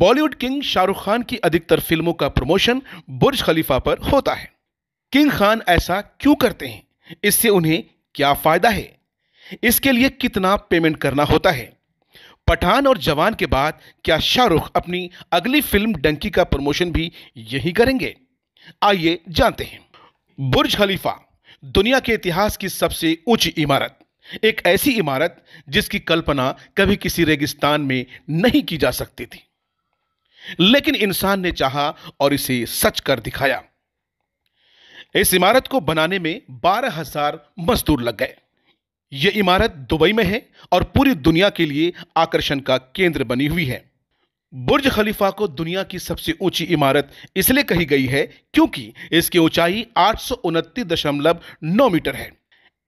Bollywood king Shahrukh Khan की अधिकतर फिल्मों का प्रमोशन बुर्ज खलीफा पर होता है किंग खान ऐसा क्यों करते हैं इससे उन्हें क्या फायदा है इसके लिए कितना पेमेंट करना होता है पठान और जवान के बाद क्या शाहरुख अपनी अगली फिल्म डंकी का प्रमोशन भी यही करेंगे आइए जानते हैं बुर्ज खलीफा दुनिया के इतिहास की सबसे ऊंची इमारत एक ऐसी इमारत जिसकी कल्पना कभी किसी रेगिस्तान में नहीं की जा सकती थी लेकिन इंसान ने चाहा और इसे सच कर दिखाया इस इमारत को बनाने में बारह हजार मजदूर लग गए यह इमारत दुबई में है और पूरी दुनिया के लिए आकर्षण का केंद्र बनी हुई है बुर्ज खलीफा को दुनिया की सबसे ऊंची इमारत इसलिए कही गई है क्योंकि इसकी ऊंचाई आठ मीटर है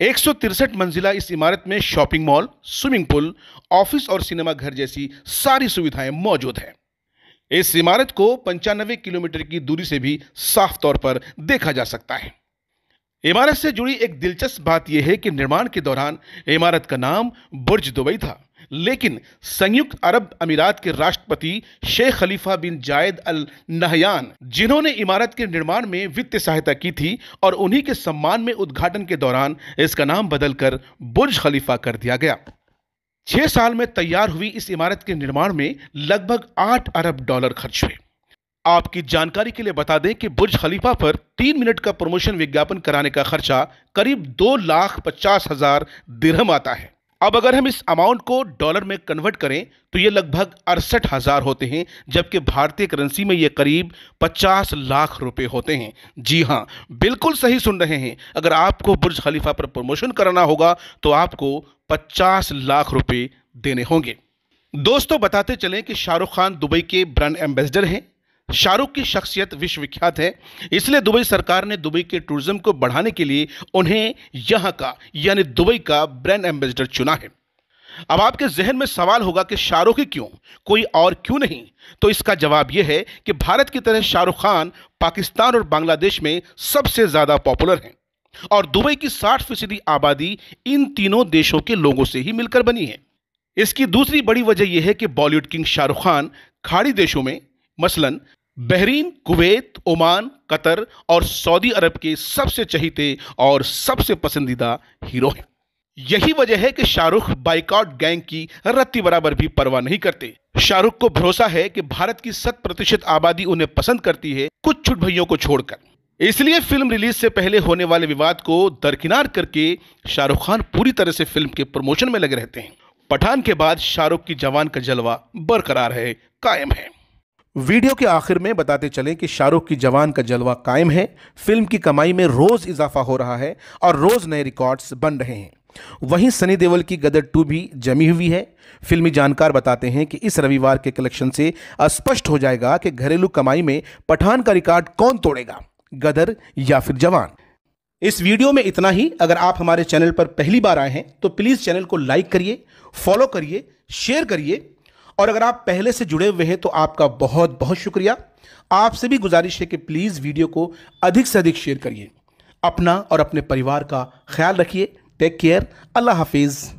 एक मंजिला इस इमारत में shopping mall swimming pool office और सिनेमा घर जैसी सारी सुविधाएं मौजूद हैं इस इमारत को पंचानबे किलोमीटर की दूरी से भी साफ तौर पर देखा जा सकता है इमारत से जुड़ी एक दिलचस्प बात यह है कि निर्माण के दौरान इमारत का नाम बुर्ज दुबई था लेकिन संयुक्त अरब अमीरात के राष्ट्रपति शेख खलीफा बिन जायद अल नहयान जिन्होंने इमारत के निर्माण में वित्तीय सहायता की थी और उन्हीं के सम्मान में उद्घाटन के दौरान इसका नाम बदलकर बुर्ज खलीफा कर दिया गया छह साल में तैयार हुई इस इमारत के निर्माण में लगभग आठ अरब डॉलर खर्च हुए आपकी जानकारी के लिए बता दें कि बुर्ज खलीफा पर तीन मिनट का प्रमोशन विज्ञापन कराने का खर्चा करीब दो लाख पचास हजार दिरहम आता है अब अगर हम इस अमाउंट को डॉलर में कन्वर्ट करें तो ये लगभग अड़सठ हज़ार होते हैं जबकि भारतीय करेंसी में ये करीब पचास लाख रुपए होते हैं जी हाँ बिल्कुल सही सुन रहे हैं अगर आपको बुर्ज खलीफा पर प्रमोशन कराना होगा तो आपको पचास लाख रुपए देने होंगे दोस्तों बताते चलें कि शाहरुख खान दुबई के ब्रांड एम्बेसडर हैं शाहरुख की शख्सियत विश्वविख्यात है इसलिए दुबई सरकार ने दुबई के टूरिज्म को बढ़ाने के लिए उन्हें यहां का यानी दुबई का ब्रांड एम्बेसडर चुना है अब आपके जहन में सवाल होगा कि शाहरुख ही क्यों कोई और क्यों नहीं तो इसका जवाब यह है कि भारत की तरह शाहरुख खान पाकिस्तान और बांग्लादेश में सबसे ज़्यादा पॉपुलर हैं और दुबई की 60 फीसदी आबादी इन तीनों देशों के लोगों से ही मिलकर बनी है इसकी दूसरी बड़ी वजह यह है कि बॉलीवुड किंग शाहरुख खान खाड़ी देशों में मसलन बहरीन कुवैत ओमान कतर और सऊदी अरब के सबसे चहीते और सबसे पसंदीदा हीरो हैं यही वजह है कि शाहरुख बाइकआउट गैंग की रत्ती बराबर भी परवाह नहीं करते शाहरुख को भरोसा है कि भारत की शत प्रतिशत आबादी उन्हें पसंद करती है कुछ छुट भैयों को छोड़कर इसलिए फिल्म रिलीज से पहले होने वाले विवाद को दरकिनार करके शाहरुख खान पूरी तरह से फिल्म के प्रमोशन में लगे रहते हैं पठान के बाद शाहरुख की जवान का जलवा बरकरार है कायम है वीडियो के आखिर में बताते चलें कि शाहरुख की जवान का जलवा कायम है फिल्म की कमाई में रोज़ इजाफा हो रहा है और रोज़ नए रिकॉर्ड्स बन रहे हैं वहीं सनी देवल की गदर टू भी जमी हुई है फिल्मी जानकार बताते हैं कि इस रविवार के कलेक्शन से स्पष्ट हो जाएगा कि घरेलू कमाई में पठान का रिकॉर्ड कौन तोड़ेगा गदर या फिर जवान इस वीडियो में इतना ही अगर आप हमारे चैनल पर पहली बार आए हैं तो प्लीज़ चैनल को लाइक करिए फॉलो करिए शेयर करिए और अगर आप पहले से जुड़े हुए हैं तो आपका बहुत बहुत शुक्रिया आपसे भी गुजारिश है कि प्लीज़ वीडियो को अधिक से अधिक शेयर करिए अपना और अपने परिवार का ख्याल रखिए टेक केयर अल्लाह हाफिज़